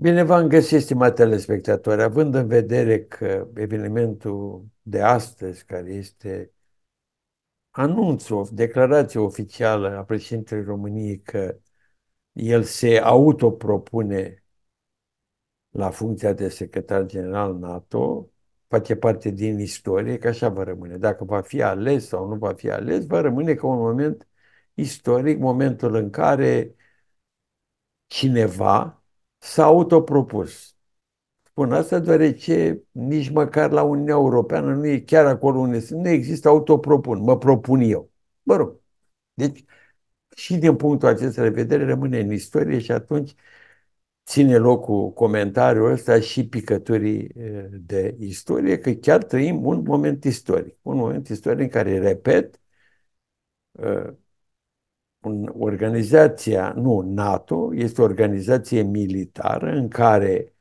Bine v-am găsit, stimați telespectatori, având în vedere că evenimentul de astăzi, care este anunțul, declarație oficială a președintelui României că el se autopropune la funcția de secretar general NATO, face parte din istorie, că așa va rămâne. Dacă va fi ales sau nu va fi ales, va rămâne ca un moment istoric, momentul în care cineva, s-a autopropus. Spun asta deoarece nici măcar la Uniunea Europeană nu e chiar acolo unde sunt, nu există autopropun, mă propun eu. Mă rog, deci și din punctul acesta de vedere rămâne în istorie și atunci ține locul comentariul ăsta și picăturii de istorie, că chiar trăim un moment istoric. Un moment istoric în care, repet, organizația, nu, NATO este o organizație militară în care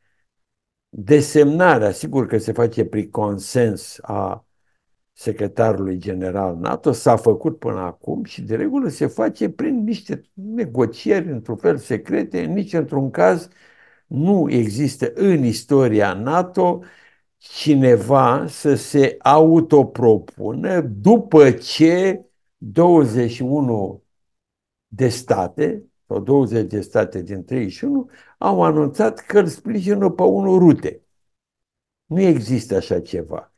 desemnarea, sigur că se face prin consens a secretarului general NATO, s-a făcut până acum și de regulă se face prin niște negocieri într-un fel secrete, nici într-un caz nu există în istoria NATO cineva să se autopropună după ce 21 de state, sau 20 de state din 31, au anunțat că îl sprijină pe unul rute. Nu există așa ceva.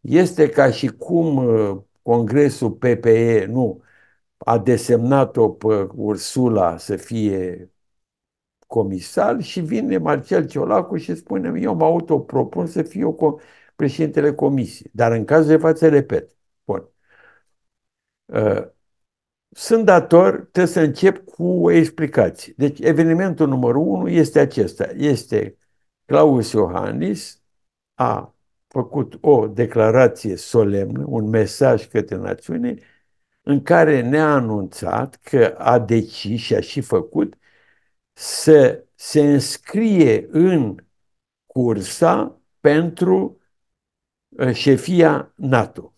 Este ca și cum uh, Congresul PPE, nu, a desemnat-o pe Ursula să fie comisar și vine Marcel Ciolacu și spune eu mă autopropun să fiu com- președintele comisiei. Dar în cazul de față, repet, bun. Uh, sunt dator, trebuie să încep cu o explicație. Deci evenimentul numărul unu este acesta. Este Claus Iohannis a făcut o declarație solemnă, un mesaj către națiune, în care ne-a anunțat că a decis și a și făcut să se înscrie în cursa pentru uh, șefia NATO.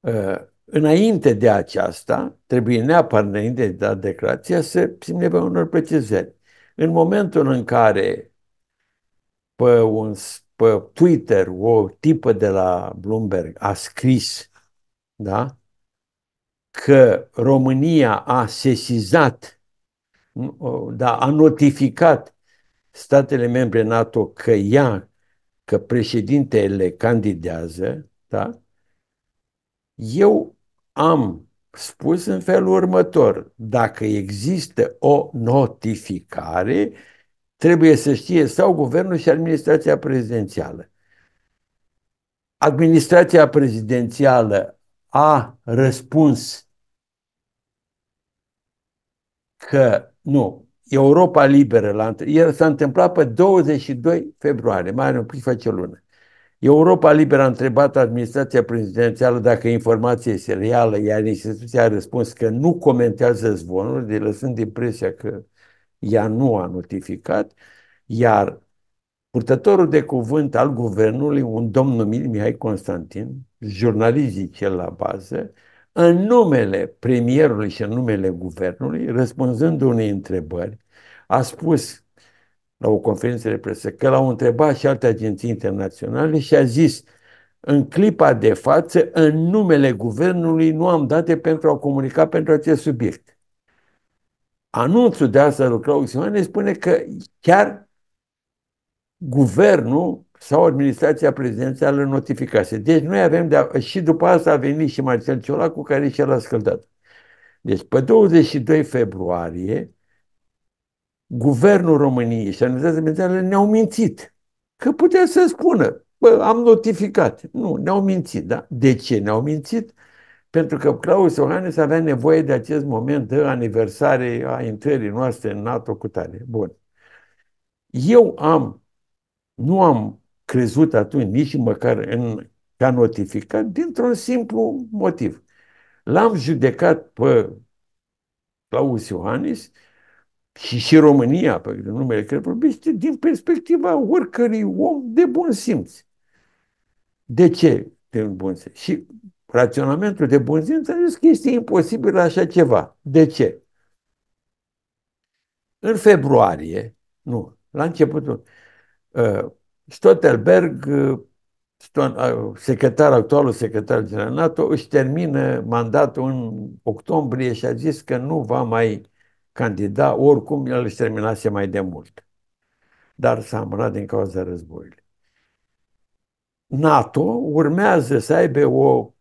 Uh, Înainte de aceasta, trebuie neapărat înainte de a da declarația să simțim pe unor precizări. În momentul în care pe, un, pe Twitter o tipă de la Bloomberg a scris da, că România a sesizat, da, a notificat statele membre NATO că ea, că președintele candidează, da, eu am spus în felul următor. Dacă există o notificare, trebuie să știe sau guvernul și administrația prezidențială. Administrația prezidențială a răspuns că nu, Europa Liberă, la, s-a întâmplat pe 22 februarie, mai în ce lună. Europa Liberă a întrebat administrația prezidențială dacă informația este reală, iar instituția a răspuns că nu comentează zvonuri, de lăsând impresia că ea nu a notificat, iar purtătorul de cuvânt al guvernului, un domn numit Mihai Constantin, jurnalist zice la bază, în numele premierului și în numele guvernului, răspunzând unei întrebări, a spus la o conferință de presă, că l-au întrebat și alte agenții internaționale și a zis, în clipa de față, în numele guvernului, nu am date pentru a comunica pentru acest subiect. Anunțul de asta lui Claus Ioane spune că chiar guvernul sau administrația prezidențială notificase. Deci noi avem de a... și după asta a venit și Marcel Ciolacu care și-a a scăldat. Deci pe 22 februarie guvernul României și Administrația Militară ne-au mințit. Că putea să spună, bă, am notificat. Nu, ne-au mințit, da? De ce ne-au mințit? Pentru că Claus Iohannis avea nevoie de acest moment de aniversare a intrării noastre în NATO cu tare. Bun. Eu am, nu am crezut atunci nici măcar în ca notificat dintr-un simplu motiv. L-am judecat pe Claus Iohannis și, și România, pe numele care vorbește, din perspectiva oricărui om de bun simț. De ce de bun simț? Și raționamentul de bun simț a zis că este imposibil așa ceva. De ce? În februarie, nu, la începutul, uh, Stoltenberg, uh, uh secretar, actualul secretar general NATO, își termină mandatul în octombrie și a zis că nu va mai candida, oricum el își terminase mai de mult. Dar s-a amânat din cauza războiului. NATO urmează să aibă o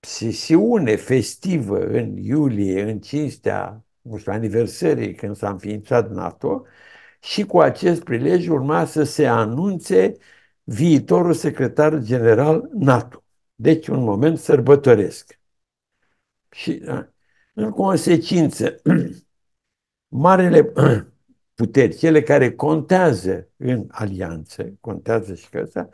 sesiune festivă în iulie, în cinstea, nu știu, aniversării când s-a înființat NATO și cu acest prilej urma să se anunțe viitorul secretar general NATO. Deci un moment sărbătoresc. Și în consecință, marele puteri, cele care contează în alianțe, contează și că asta,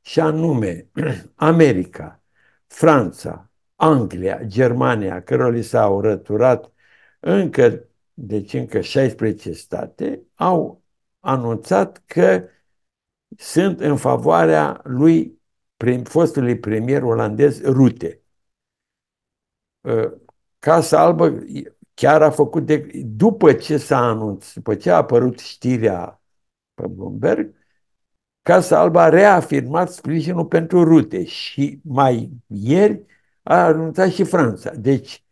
și anume America, Franța, Anglia, Germania, cărora li s-au răturat încă, deci încă 16 state, au anunțat că sunt în favoarea lui prim, fostului premier olandez Rute. Ă, Casa Albă chiar a făcut, de, după ce s-a anunțat, după ce a apărut știrea pe Bloomberg, Casa Alba a reafirmat sprijinul pentru rute și mai ieri a anunțat și Franța. Deci,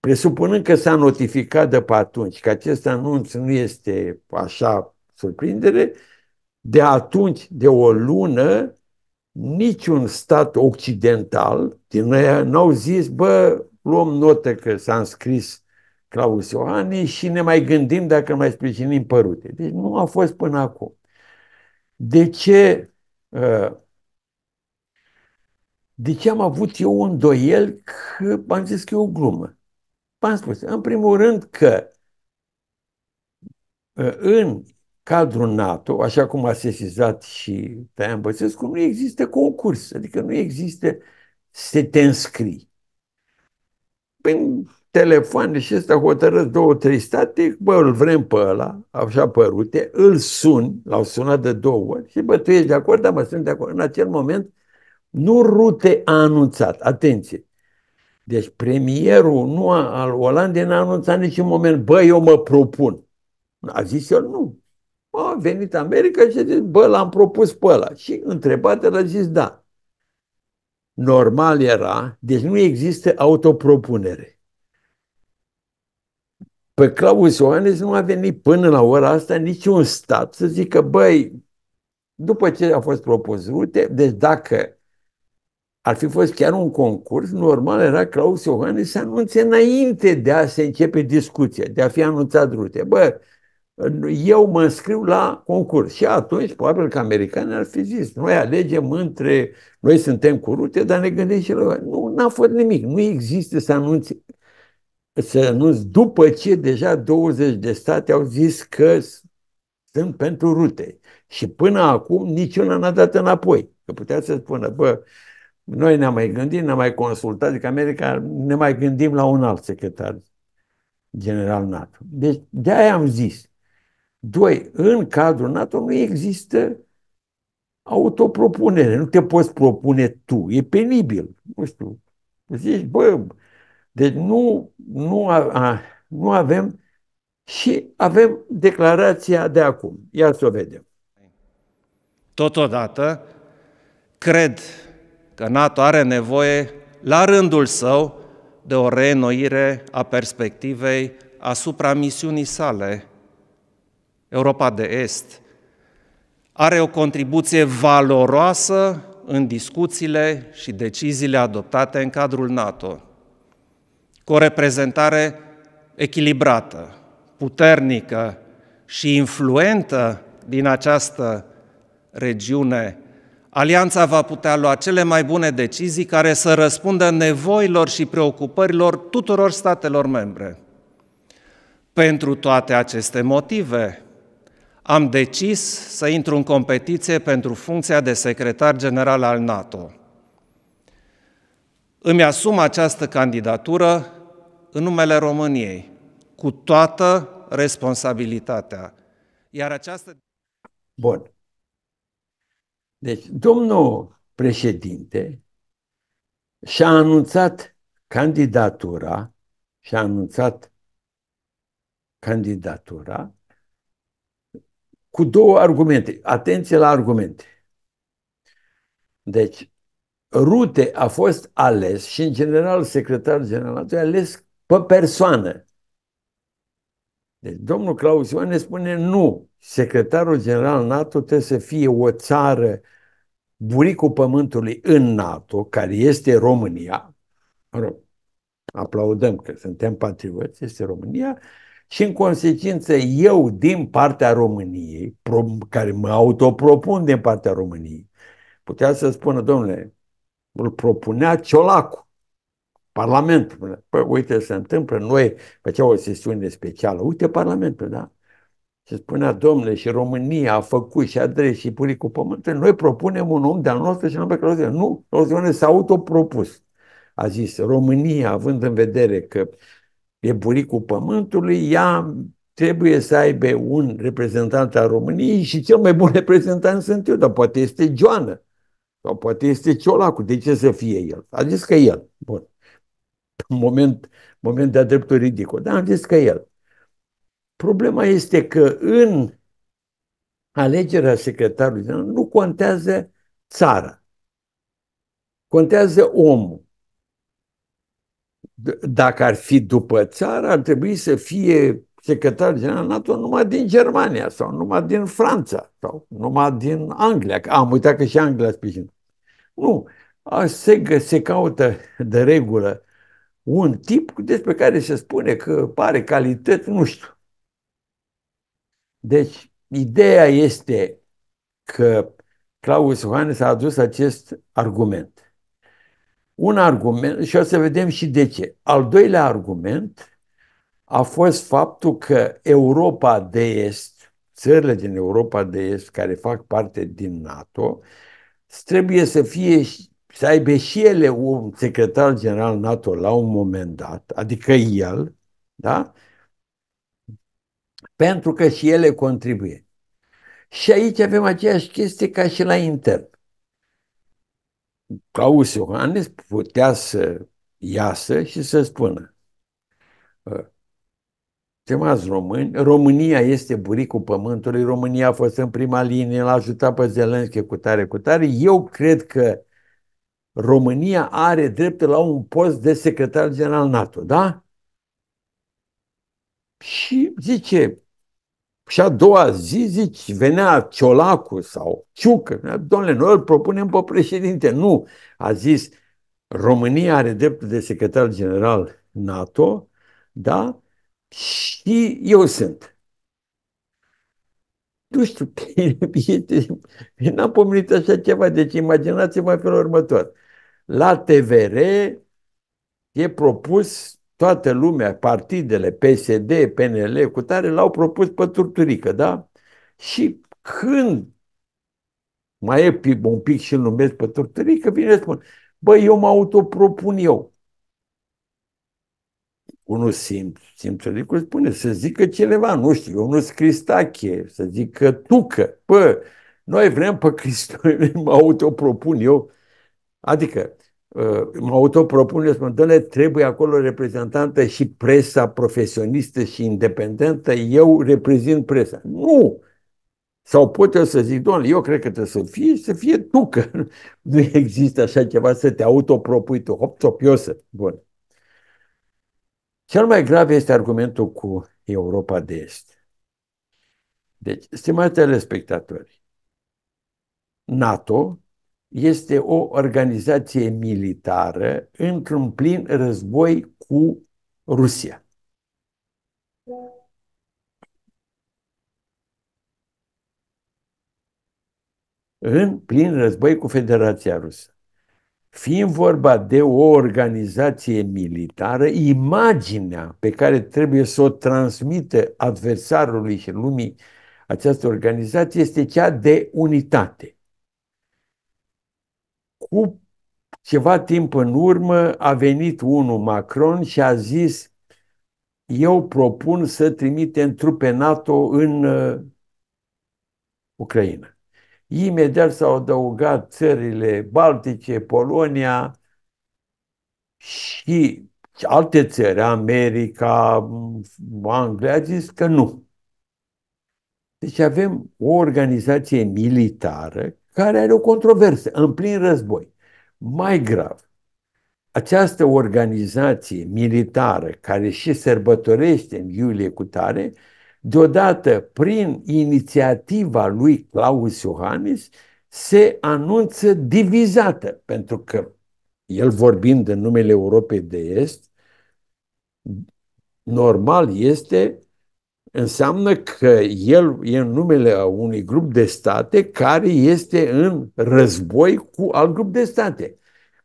presupunând că s-a notificat de pe atunci că acest anunț nu este așa surprindere, de atunci, de o lună, niciun stat occidental din noi n-au zis, bă, luăm notă că s-a înscris Claus Ioane și ne mai gândim dacă mai sprijinim părute. Deci nu a fost până acum. De ce, uh, de ce am avut eu un doiel că am zis că e o glumă? am spus, în primul rând că uh, în cadrul NATO, așa cum a sesizat și Taian Băsescu, nu există concurs, adică nu există să te înscrii prin telefon și ăsta hotărăți două, trei state, bă, îl vrem pe ăla, așa părute, îl sun, l-au sunat de două ori și bă, tu ești de acord? dar mă, sunt de acord. În acel moment, nu Rute a anunțat, atenție, deci premierul nu a, al Olandei n-a anunțat niciun moment, bă, eu mă propun. A zis el, nu. a venit America și a zis, bă, l-am propus pe ăla. Și întrebat, el a zis, da normal era, deci nu există autopropunere. Pe Claus Ioanes nu a venit până la ora asta niciun stat să zică, băi, după ce a fost propus rute, deci dacă ar fi fost chiar un concurs, normal era Claus Iohannis să anunțe înainte de a se începe discuția, de a fi anunțat rute. Bă, eu mă înscriu la concurs. Și atunci, probabil că americanii ar fi zis, noi alegem între, noi suntem cu rute, dar ne gândim și la... Nu, n-a fost nimic. Nu există să anunți să anunți după ce deja 20 de state au zis că sunt pentru rute. Și până acum niciuna n-a dat înapoi. Că putea să spună, bă, noi ne-am mai gândit, ne-am mai consultat, adică America ne mai gândim la un alt secretar general NATO. Deci de-aia am zis, Doi, în cadrul NATO nu există autopropunere, nu te poți propune tu, e penibil, nu știu. Zici, bă, deci nu, nu, a, a, nu avem și avem declarația de acum. Ia să o vedem. Totodată, cred că NATO are nevoie, la rândul său, de o reînnoire a perspectivei asupra misiunii sale – Europa de Est, are o contribuție valoroasă în discuțiile și deciziile adoptate în cadrul NATO, cu o reprezentare echilibrată, puternică și influentă din această regiune, Alianța va putea lua cele mai bune decizii care să răspundă nevoilor și preocupărilor tuturor statelor membre. Pentru toate aceste motive, am decis să intru în competiție pentru funcția de secretar general al NATO. Îmi asum această candidatură în numele României, cu toată responsabilitatea. Iar această. Bun. Deci, domnul președinte și-a anunțat candidatura, și-a anunțat candidatura cu două argumente. Atenție la argumente. Deci, Rute a fost ales și, în general, secretarul general a ales pe persoană. Deci, domnul Claus Ioan ne spune nu. Secretarul general NATO trebuie să fie o țară buricul pământului în NATO, care este România, mă rog, aplaudăm că suntem patrioți, este România, și în consecință eu din partea României, care mă autopropun din partea României, putea să spună, domnule, îl propunea Ciolacu, Parlamentul. Păi uite, se întâmplă, noi făceau o sesiune specială, uite Parlamentul, da? Și spunea, domnule, și România a făcut și adres și puri cu pământul, noi propunem un om de-al nostru și nu pe Clauziu. Nu, Clauziu s-a autopropus. A zis, România, având în vedere că e buricul pământului, ea trebuie să aibă un reprezentant al României și cel mai bun reprezentant sunt eu, dar poate este Joană sau poate este Ciolacu, de ce să fie el? A zis că el. Bun. Moment, moment de-a dreptul ridicol, dar am zis că el. Problema este că în alegerea secretarului nu contează țara, contează omul dacă ar fi după țară, ar trebui să fie secretar general NATO numai din Germania sau numai din Franța sau numai din Anglia. Am uitat că și Anglia sprijină. Nu, se, se caută de regulă un tip despre care se spune că pare calități, nu știu. Deci, ideea este că Claus Johannes a adus acest argument un argument, și o să vedem și de ce. Al doilea argument a fost faptul că Europa de Est, țările din Europa de Est care fac parte din NATO, trebuie să fie să aibă și ele un secretar general NATO la un moment dat, adică el, da? pentru că și ele contribuie. Și aici avem aceeași chestie ca și la intern. Claus Iohannis putea să iasă și să spună Stimați români, România este buricul pământului, România a fost în prima linie, l-a ajutat pe Zelenski cu tare, cu tare. Eu cred că România are dreptul la un post de secretar general NATO, da? Și zice și a doua zi, zici, venea Ciolacu sau Ciucă. Domnule, noi îl propunem pe președinte. Nu, a zis, România are dreptul de secretar general NATO, da? Și eu sunt. Nu știu, este, n-am pomenit așa ceva, deci imaginați-vă felul următor. La TVR e propus toată lumea, partidele, PSD, PNL, cu tare, l-au propus pe Turturică, da? Și când mai e un pic și îl numesc pe Turturică, vine spun, băi, eu mă autopropun eu. Unul simț, simțul ridicol spune să zică cineva, nu știu, unul Cristache, să zică Tucă. Bă, noi vrem pe Hristos, mă autopropun eu. Adică, Uh, mă autopropun, eu spun, doamne, trebuie acolo reprezentantă și presa profesionistă și independentă, eu reprezint presa. Nu! Sau pot eu să zic, doamne, eu cred că trebuie să fie să fie tu, că nu există așa ceva să te autopropui tu, hop, topiosă. Bun. Cel mai grav este argumentul cu Europa de Est. Deci, stimați telespectatori, NATO este o organizație militară într-un plin război cu Rusia. În plin război cu Federația Rusă. Fiind vorba de o organizație militară, imaginea pe care trebuie să o transmită adversarului și lumii această organizație este cea de unitate cu ceva timp în urmă a venit unul Macron și a zis eu propun să trimitem trupe NATO în uh, Ucraina. Imediat s-au adăugat țările Baltice, Polonia și alte țări, America, mm, Anglia, a zis că nu. Deci avem o organizație militară care are o controversă în plin război. Mai grav, această organizație militară care și sărbătorește în iulie cu tare, deodată prin inițiativa lui Claus Iohannis, se anunță divizată, pentru că el vorbind în numele Europei de Est, normal este înseamnă că el e în numele unui grup de state care este în război cu alt grup de state.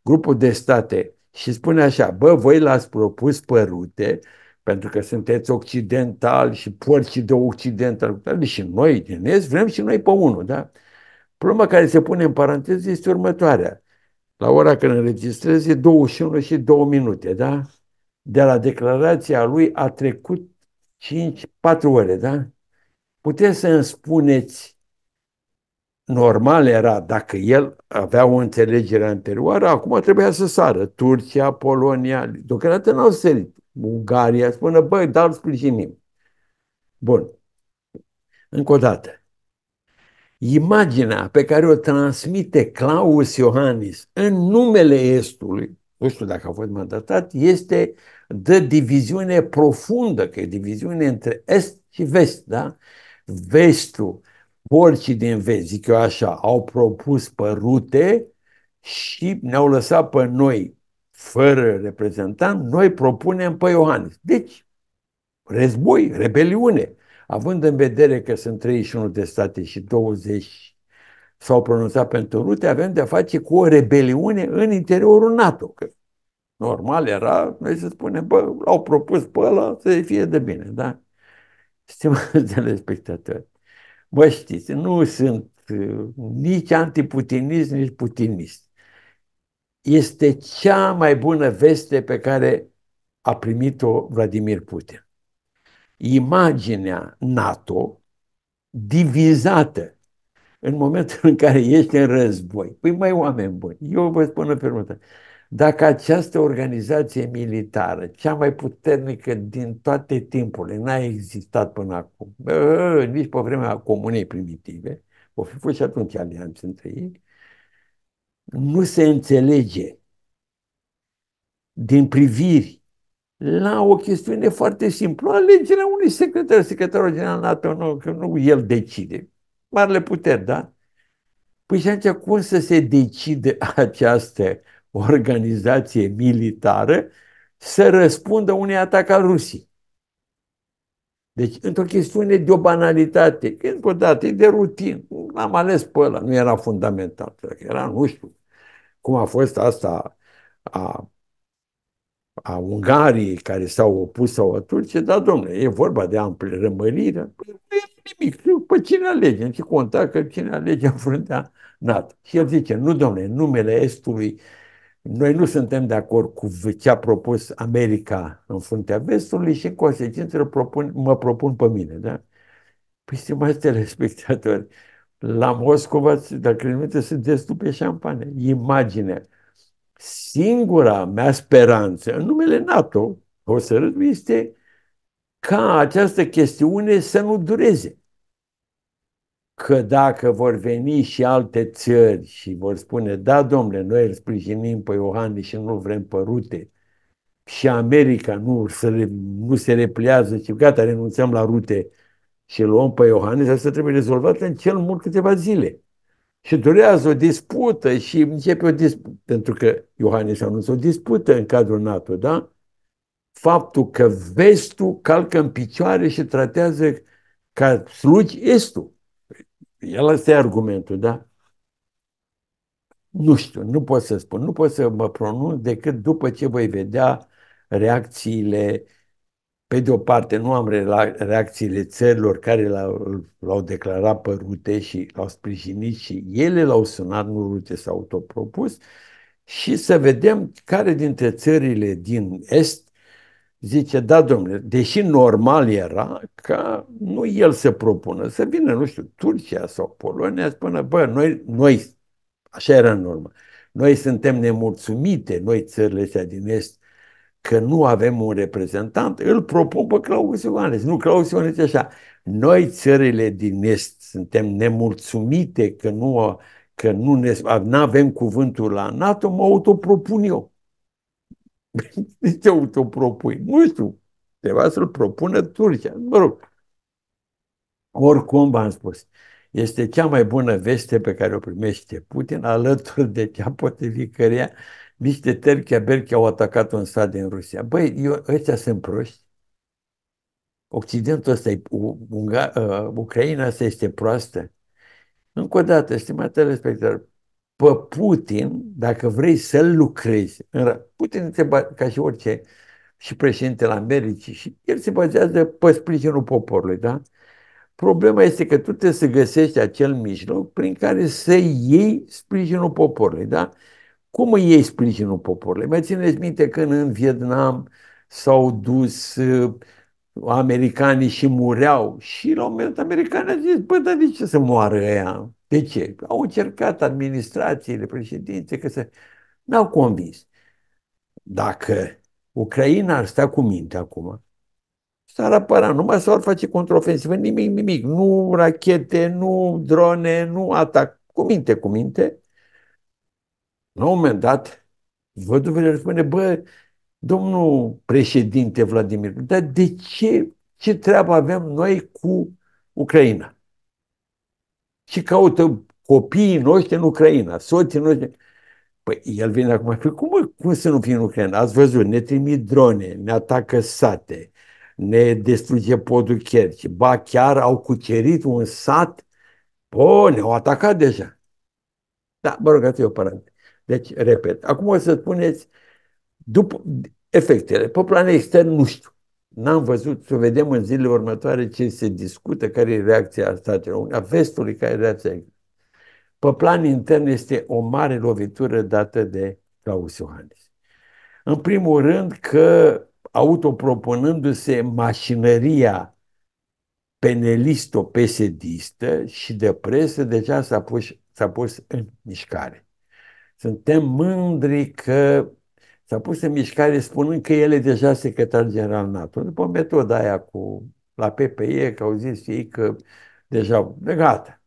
Grupul de state și spune așa, bă, voi l-ați propus părute pentru că sunteți occidentali și porcii de occidental. Și noi din Est vrem și noi pe unul, da? Problema care se pune în paranteză este următoarea. La ora când înregistrez e 21 și 2 minute, da? De la declarația lui a trecut 5, 4 ore, da? Puteți să îmi spuneți, normal era dacă el avea o înțelegere anterioară, acum trebuia să sară. Turcia, Polonia, deocamdată n-au sărit. Ungaria, spună, băi, dar sprijinim. Bun. Încă o dată. Imaginea pe care o transmite Claus Iohannis în numele Estului nu știu dacă a fost mandatat, este de diviziune profundă, că e diviziune între est și vest, da? Vestul, porcii din vest, zic eu așa, au propus părute și ne-au lăsat pe noi fără reprezentant, noi propunem pe Iohannis. Deci, război, rebeliune. Având în vedere că sunt 31 de state și 20 s-au pronunțat pentru rute, avem de-a face cu o rebeliune în interiorul NATO. Că normal era, noi să spunem, bă, l-au propus pe ăla să fie de bine, da? Stimați telespectatori, mă știți, nu sunt uh, nici antiputinist, nici putinist. Este cea mai bună veste pe care a primit-o Vladimir Putin. Imaginea NATO divizată în momentul în care ești în război. Păi mai oameni buni, eu vă spun în felul Dacă această organizație militară, cea mai puternică din toate timpurile, n-a existat până acum, bă, nici pe vremea comunei primitive, o fi fost și atunci alianțe între ei, nu se înțelege din priviri la o chestiune foarte simplă, alegerea unui secretar, secretarul general NATO, nu, că nu el decide marile puteri, da? Păi și atunci cum să se decide această organizație militară să răspundă unui atac al Rusiei? Deci, într-o chestiune de o banalitate, încă o dată, e de rutin. L-am ales pe ăla, nu era fundamental. Era, nu știu, cum a fost asta a, a Ungariei care s-au opus sau a Turcie, dar, domnule, e vorba de amplă rămărire nimic. Pe cine În Ce conta că cine în fruntea NATO? Și el zice, nu domnule, numele Estului, noi nu suntem de acord cu ce a propus America în fruntea Vestului și în consecință propun, mă propun pe mine. Da? Păi stimați telespectatori, la Moscova, dacă nu sunt destul pe șampane. Imagine. Singura mea speranță, în numele NATO, o să râd, este ca această chestiune să nu dureze că dacă vor veni și alte țări și vor spune, da, domnule, noi îl sprijinim pe Iohannis și nu vrem părute, și America nu se, nu se repliază și gata, renunțăm la rute și luăm pe Iohannis, asta trebuie rezolvat în cel mult câteva zile. Și durează o dispută și începe o dispută, pentru că Iohannis anunță o dispută în cadrul NATO, da? Faptul că vestul calcă în picioare și tratează ca slugi estul. El ăsta e argumentul, da? Nu știu, nu pot să spun, nu pot să mă pronunț decât după ce voi vedea reacțiile, pe de o parte nu am reacțiile țărilor care l-au declarat pe rute și l-au sprijinit și ele l-au sunat, nu rute s-au autopropus, și să vedem care dintre țările din Est Zice, da, domnule, deși normal era ca nu el să propună, să vină, nu știu, Turcia sau Polonia, spună, bă, noi, noi așa era în urmă, noi suntem nemulțumite, noi țările astea din Est, că nu avem un reprezentant, îl propun pe Claus Ioanes. Nu, Claus Ioanes e așa. Noi, țările din Est, suntem nemulțumite că nu, că nu ne, avem cuvântul la NATO, mă autopropun eu. De ce te-o propui? Nu știu. Trebuia să-l propună Turcia. Mă rog. Oricum, v-am spus, este cea mai bună veste pe care o primește Putin, alături de cea potrivit căreia niște terchea berchi au atacat un sat din Rusia. Băi, eu, ăștia sunt proști. Occidentul ăsta, uh, Ucraina asta este proastă. Încă o dată, stimate respectări, pe Putin, dacă vrei să-l lucrezi, Putin se bate, ca și orice, și președintele Americii, și el se bazează pe sprijinul poporului, da? Problema este că tu trebuie să găsești acel mijloc prin care să iei sprijinul poporului, da? Cum îi iei sprijinul poporului? Mai țineți minte când în Vietnam s-au dus uh, americanii și mureau și la un moment americanii au zis, bă, dar de ce să moară ea? De ce? Au încercat administrațiile, președinte, că să... N-au convins. Dacă Ucraina ar sta cu minte acum, s-ar apăra, numai s-ar face contraofensivă, nimic, nimic, nu rachete, nu drone, nu atac, cu minte, cu minte. La un moment dat, văduvele spune, bă, domnul președinte Vladimir, dar de ce, ce treabă avem noi cu Ucraina? și caută copiii noștri în Ucraina, soții noștri. Păi el vine acum și păi, cum, cum să nu fie în Ucraina? Ați văzut, ne trimit drone, ne atacă sate, ne destruge podul Kerci. Ba chiar au cucerit un sat, o, ne-au atacat deja. Da, mă rog, asta e o Deci, repet, acum o să spuneți, după efectele, pe plan extern nu știu. N-am văzut, să vedem în zilele următoare ce se discută, care e reacția statelor, a vestului, care e reacția. Pe plan intern este o mare lovitură dată de Claus Iohannis. În primul rând că autopropunându-se mașinăria penelisto-pesedistă și de presă, deja deci s-a pus, s-a pus în mișcare. Suntem mândri că s-a pus în mișcare spunând că el e deja secretar general NATO. După metoda aia cu la PPE, că au zis ei că deja, de gata.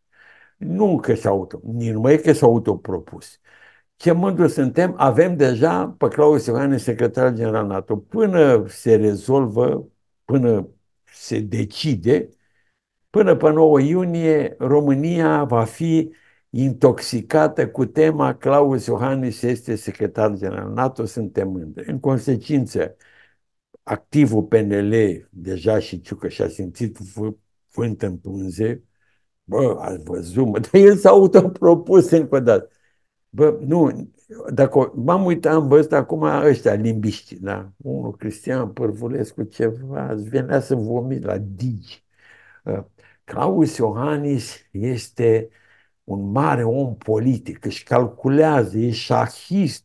Nu că s-au auto, nu e că s-au autopropus. Ce mândru suntem, avem deja pe Claus Iohannis, secretar general NATO. Până se rezolvă, până se decide, până pe 9 iunie, România va fi intoxicată cu tema Claus Iohannis este secretar general NATO, suntem mândri. În consecință, activul PNL, deja și Ciucă și-a simțit vânt în punze, bă, ați văzut, mă, dar el s-a autopropus încă o dată. Bă, nu, dacă m-am uitat, am văzut acum ăștia, limbiști, da? Unul Cristian Părvulescu, ceva, îți venea să vomit la digi. Claus Iohannis este uh, un mare om politic, își calculează, e șahist,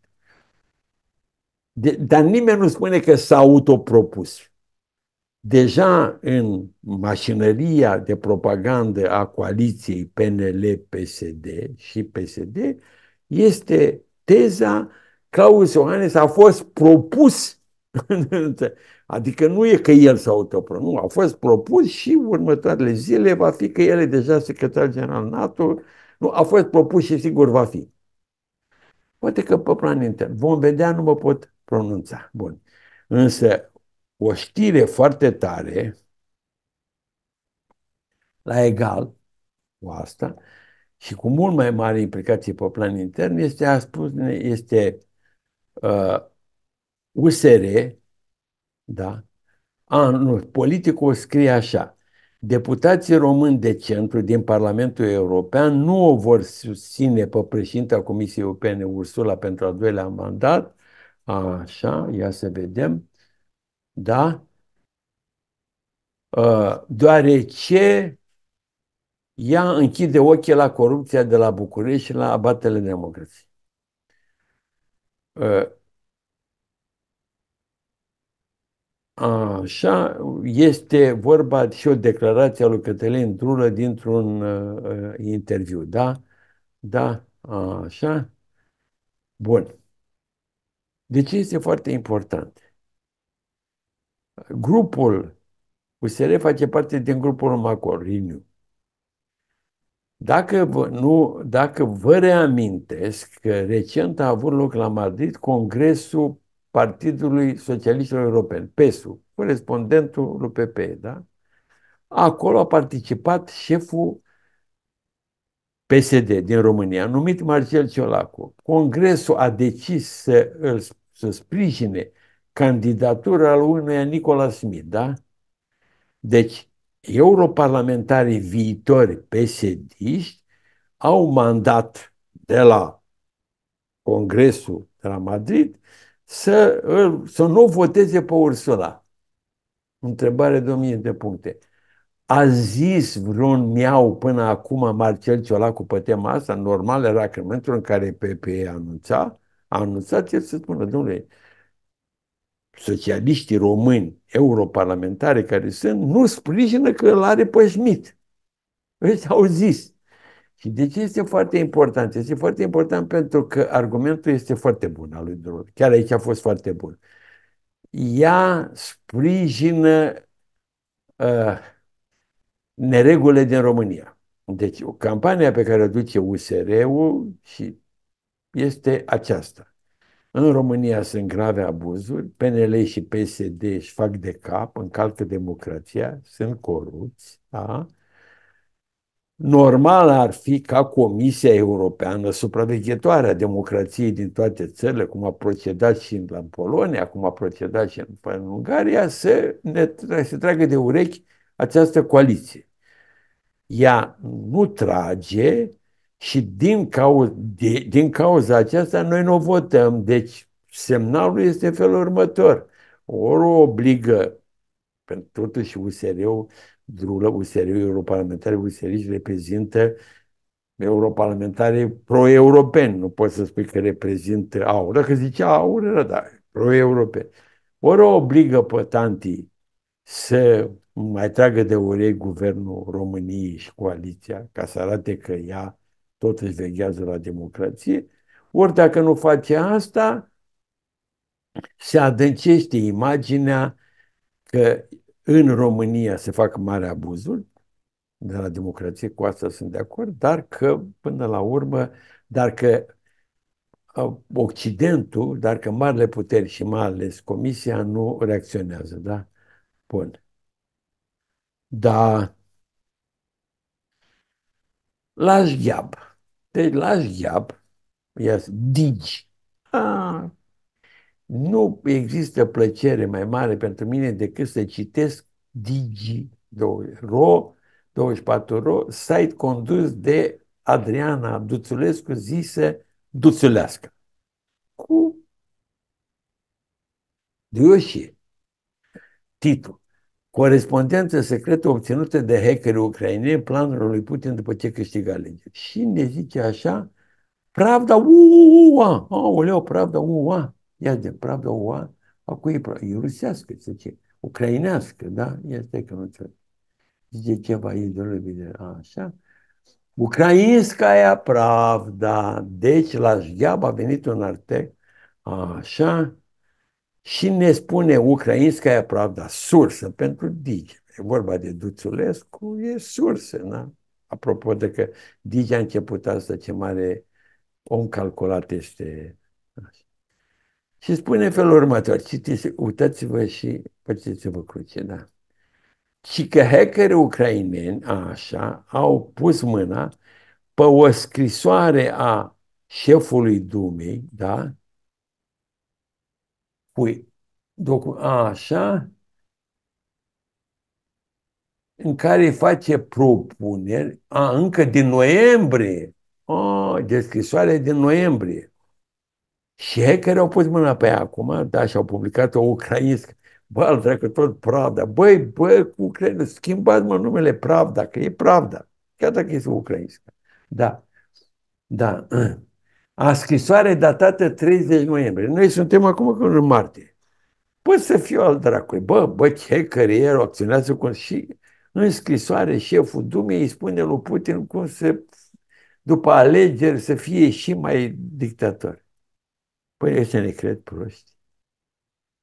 de, dar nimeni nu spune că s-a autopropus. Deja în mașinăria de propagandă a coaliției PNL-PSD și PSD este teza Claus Iohannis a fost propus, adică nu e că el s-a nu, a fost propus și următoarele zile va fi că el e deja secretar general NATO, nu, a fost propus și sigur va fi. Poate că pe plan intern. Vom vedea, nu mă pot pronunța. Bun. Însă o știre foarte tare, la egal cu asta, și cu mult mai mare implicație pe plan intern, este, a spus, este uh, USR, da? A, nu, politicul scrie așa, Deputații români de centru din Parlamentul European nu o vor susține pe președinta Comisiei Europene Ursula pentru al doilea mandat. Așa, ia să vedem. Da? Ă, deoarece ea închide ochii la corupția de la București și la abatele democrației. Ă, Așa este vorba și o declarație a lui Cătălin Drulă dintr-un uh, interviu, da? Da, așa. Bun. De ce este foarte important? Grupul USR face parte din grupul Macor, Renew. Dacă vă, nu, dacă vă reamintesc că recent a avut loc la Madrid congresul Partidului Socialiștilor Europeni, PESU, corespondentul lui PP, da? Acolo a participat șeful PSD din România, numit Marcel Ciolacu. Congresul a decis să, să sprijine candidatura lui unuia Nicola Smith, da? Deci, europarlamentarii viitori psd au mandat de la Congresul de la Madrid să, ă, să nu voteze pe Ursula. Întrebare de 1000 de puncte. A zis vreun miau până acum Marcel Ciolacu pe tema asta? Normal era că în momentul în care PPE anunța, a anunțat el să spună, domnule, socialiștii români, europarlamentari care sunt, nu sprijină că îl are pe Schmidt. au zis. Și de ce este foarte important? Este foarte important pentru că argumentul este foarte bun al lui Dror. Chiar aici a fost foarte bun. Ea sprijină uh, neregulile din România. Deci, o campania pe care o duce USR-ul și este aceasta. În România sunt grave abuzuri, PNL și PSD își fac de cap, încalcă democrația, sunt corupți, da? Normal ar fi ca Comisia Europeană, supraveghetoarea democrației din toate țările, cum a procedat și în Polonia, cum a procedat și în, Ungaria, să ne tra- se tragă de urechi această coaliție. Ea nu trage și din, cau- de, din cauza aceasta noi nu votăm. Deci semnalul este felul următor. Ori o obligă, pentru totuși USR-ul drulă, USR-ul, europarlamentarii useriști reprezintă europarlamentare pro-europeni. Nu poți să spui că reprezintă aur. Dacă zicea aur, era da, pro-europeni. Ori o obligă pe tanti să mai tragă de urei guvernul României și coaliția ca să arate că ea tot își veghează la democrație, ori dacă nu face asta, se adâncește imaginea că în România se fac mari abuzuri de la democrație, cu asta sunt de acord, dar că până la urmă, dar că Occidentul, dar că marile puteri și mai ales Comisia nu reacționează, da? Bun. Da. Lași gheab. Deci lași gheab, ia digi. Ah, nu există plăcere mai mare pentru mine decât să citesc Digi Ro, 24 Ro, site condus de Adriana Duțulescu, zise Duțulească. Cu dioșie. Titlu. Corespondență secretă obținută de hackerii ucraineni planurilor lui Putin după ce câștigă alegeri. Și ne zice așa, pravda, uua, aoleu, pravda, uua de pravda o a cui e rusească, zice, ucrainească, da? Este că nu înțeleg. Zice ceva izolabile, așa. Ucrainskaya pravda. Deci la Jgheab a venit un artec, așa, și ne spune Ucrainskaya pravda, sursă pentru Digi. E vorba de Duțulescu, e sursă, da? Apropo de că Digi a început asta, ce mare om calculat este și spune în felul următor, citiți, uitați-vă și faceți-vă cruce, da. Și că hackerii ucraineni, așa, au pus mâna pe o scrisoare a șefului Dumei, da, Pui, docu- așa, în care face propuneri, a, încă din noiembrie, a, de scrisoare din noiembrie, și hackeri au pus mâna pe ea acum, da, și au publicat-o ucrainescă, Bă, al dracu, tot Pravda. Băi, bă, cu Ucraina, schimbați mă numele Pravda, că e Pravda. Chiar dacă este ucrainescă? Da. Da. A scrisoare datată 30 noiembrie. Noi suntem acum în martie. Poți să fiu al dracului. Bă, bă, ce carieră, acționează cu... Și în scrisoare șeful Dumnezeu îi spune lui Putin cum să, după alegeri, să fie și mai dictator. Păi ăștia ne cred proști.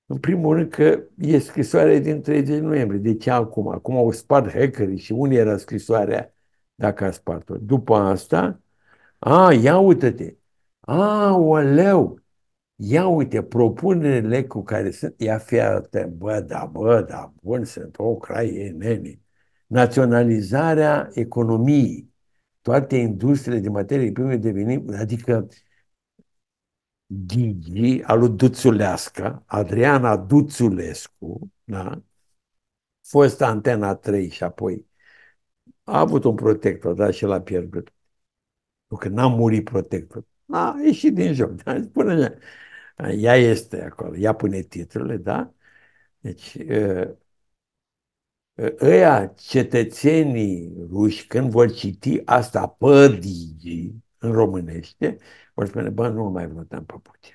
În primul rând că e scrisoarea din 30 noiembrie. De ce acum? Acum au spart hackerii și unii era scrisoarea dacă a spart-o. După asta, a, ia uite-te, a, oleu, ia uite, propunerile cu care sunt, ia fi atent, bă, da, bă, da, bun, sunt ucraineni. Naționalizarea economiei, toate industriile de materii prime devenim, adică Gigi, al lui Duțulească, Adriana Duțulescu, da? fost Antena 3 și apoi a avut un protector, dar și l-a pierdut. Nu că n-a murit protector. A ieșit din joc. Da? Spune ea este acolo, ea pune titlurile, da? Deci, ăia cetățenii ruși, când vor citi asta, pădigii, în românește, vor spune, bă, nu mai votăm pe Putin.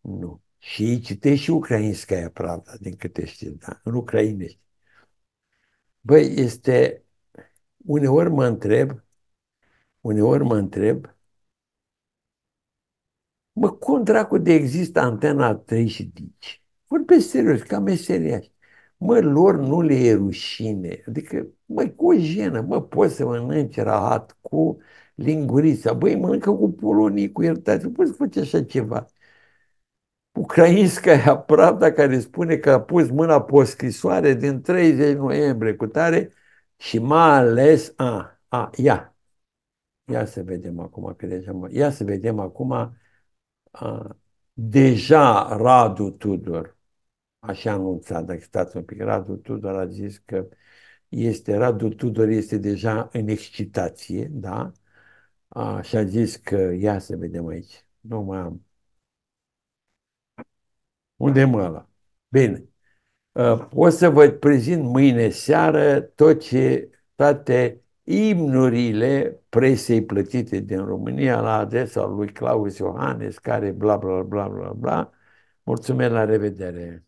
Nu. Și ei citești și e pravda, din câte știu, da, în ucrainești. Băi, este, uneori mă întreb, uneori mă întreb, mă, cum dracu de există antena 3 și 10? Vorbesc serios, ca meseriași. Mă, lor nu le e rușine. Adică, mă, cu o jenă, mă, poți să mănânci rahat cu lingurița. Băi, mănâncă cu polonii, cu iertați, nu poți face așa ceva. Ucrainska e pravda care spune că a pus mâna pe o scrisoare din 30 noiembrie cu tare și mai ales, a, a, ia, ia să vedem acum, că deja mă, ia să vedem acum, a, deja Radu Tudor, așa anunțat, dacă stați un pic, Radu Tudor a zis că este, Radu Tudor este deja în excitație, da? A, și a zis că, ia să vedem aici, nu mai am. Unde mă ăla? Bine. O să vă prezint mâine seară tot ce, toate imnurile presei plătite din România la adresa lui Claus Iohannes, care bla bla bla bla bla. Mulțumesc, la revedere!